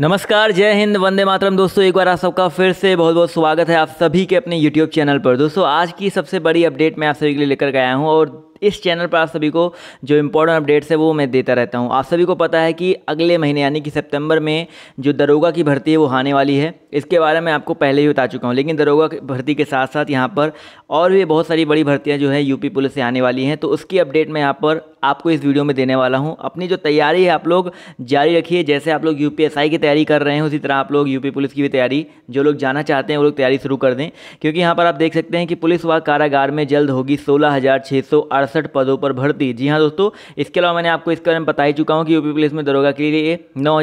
नमस्कार जय हिंद वंदे मातरम दोस्तों एक बार आप सबका फिर से बहुत बहुत स्वागत है आप सभी के अपने यूट्यूब चैनल पर दोस्तों आज की सबसे बड़ी अपडेट मैं आप सभी के लिए लेकर आया हूँ और इस चैनल पर आप सभी को जो इम्पोर्टेंट अपडेट्स है वो मैं देता रहता हूँ आप सभी को पता है कि अगले महीने यानी कि सितंबर में जो दरोगा की भर्ती है वो आने वाली है इसके बारे में आपको पहले ही बता चुका हूँ लेकिन दरोगा की भर्ती के साथ साथ यहाँ पर और भी बहुत सारी बड़ी भर्तियाँ जो है यूपी पुलिस से आने वाली हैं तो उसकी अपडेट मैं यहाँ पर आपको इस वीडियो में देने वाला हूँ अपनी जो तैयारी है आप लोग जारी रखिए जैसे आप लोग यू की तैयारी कर रहे हैं उसी तरह आप लोग यू पुलिस की भी तैयारी जो लोग जाना चाहते हैं वो लोग तैयारी शुरू कर दें क्योंकि यहाँ पर आप देख सकते हैं कि पुलिस व कारागार में जल्द होगी सोलह पदों पर भर्ती जी हाँ दोस्तों इसके अलावा मैंने आपको इसके बारे में बता ही चुका हूँ कि यूपी पुलिस में दरोगा के लिए नौ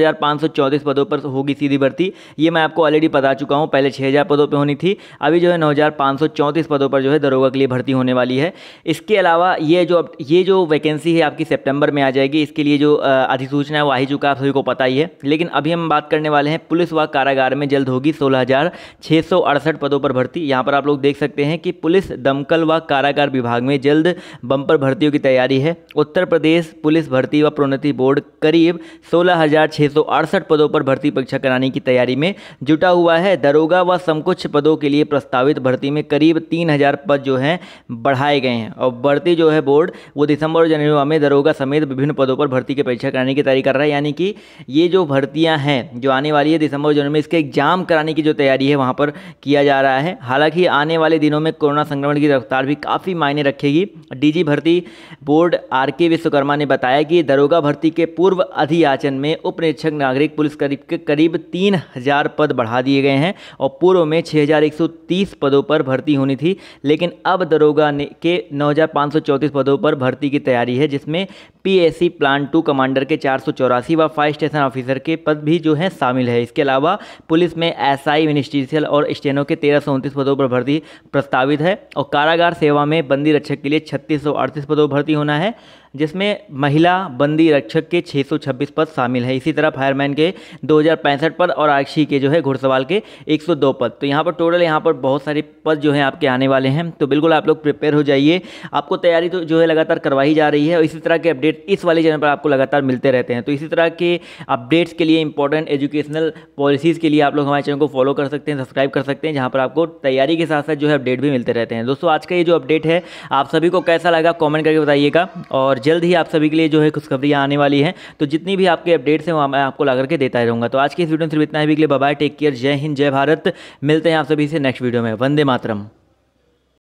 पदों पर होगी सीधी भर्ती ये मैं आपको ऑलरेडी बता चुका हूँ पहले छः पदों पर होनी थी अभी जो है नौ पदों पर जो है दरोगा के लिए भर्ती होने वाली है इसके अलावा ये जो ये जो वैकेंसी वैकेंसी है आपकी सितंबर में आ जाएगी इसके लिए जो अधिसूचना है वो आ ही चुका आप सभी को पता ही है लेकिन अभी हम बात करने वाले हैं पुलिस व कारागार में जल्द होगी सोलह पदों पर भर्ती यहाँ पर आप लोग देख सकते हैं कि पुलिस दमकल व कारागार विभाग में जल्द बम्पर भर्तियों की तैयारी है उत्तर प्रदेश पुलिस भर्ती व प्रोन्नति बोर्ड करीब सोलह पदों पर भर्ती परीक्षा कराने की तैयारी में जुटा हुआ है दरोगा व समकुच्छ पदों के लिए प्रस्तावित भर्ती में करीब तीन पद जो हैं बढ़ाए गए हैं और भर्ती जो है बोर्ड वो दिसंबर और जनवरी सेवा में दरोगा समेत विभिन्न पदों पर भर्ती की परीक्षा कराने की तैयारी कर रहा है यानी कि ये जो भर्तियां हैं जो आने वाली है दिसंबर जनवरी में इसके एग्जाम कराने की जो तैयारी है वहाँ पर किया जा रहा है हालांकि आने वाले दिनों में कोरोना संक्रमण की रफ्तार भी काफ़ी मायने रखेगी डी भर्ती बोर्ड आर के विश्वकर्मा ने बताया कि दरोगा भर्ती के पूर्व अधियाचन में उप निरीक्षक नागरिक पुलिस करीब के करीब तीन पद बढ़ा दिए गए हैं और पूर्व में छः पदों पर भर्ती होनी थी लेकिन अब दरोगा ने के 9,534 पदों पर भर्ती की तैयारी है जिसमें पीएसी प्लान टू कमांडर के चार व फायर स्टेशन ऑफिसर के पद भी जो हैं शामिल है इसके अलावा पुलिस में एसआई मिनिस्ट्रियल और स्टेनो के तेरह पदों पर भर्ती प्रस्तावित है और कारागार सेवा में बंदी रक्षक के लिए छत्तीस पदों पर भर्ती होना है जिसमें महिला बंदी रक्षक के 626 पद शामिल है इसी तरह फायरमैन के दो पद और आरक्षी के जो है घुड़सवाल के 102 पद तो यहाँ पर टोटल यहाँ पर बहुत सारे पद जो है आपके आने वाले हैं तो बिल्कुल आप लोग प्रिपेयर हो जाइए आपको तैयारी तो जो है लगातार करवाई जा रही है और इसी तरह के अपडेट इस वाले चैनल पर आपको लगातार मिलते रहते हैं तो इसी तरह के अपडेट्स के लिए इंपॉर्टेंट एजुकेशनल पॉलिसीज़ के लिए आप लोग हमारे चैनल को फॉलो कर सकते हैं सब्सक्राइब कर सकते हैं जहाँ पर आपको तैयारी के साथ साथ जो है अपडेट भी मिलते रहते हैं दोस्तों आज का ये जो अपडेट है आप सभी को कैसा लगा कॉमेंट करके बताइएगा और जल्द ही आप सभी के लिए जो है खुशखबरियाँ आने वाली हैं तो जितनी भी आपके अपडेट्स हैं वो मैं आपको ला करके देता रहूँगा तो आज की इस वीडियो में सिर्फ इतना ही भी के लिए बाय टेक केयर जय हिंद जय भारत मिलते हैं आप सभी से नेक्स्ट वीडियो में वंदे मातरम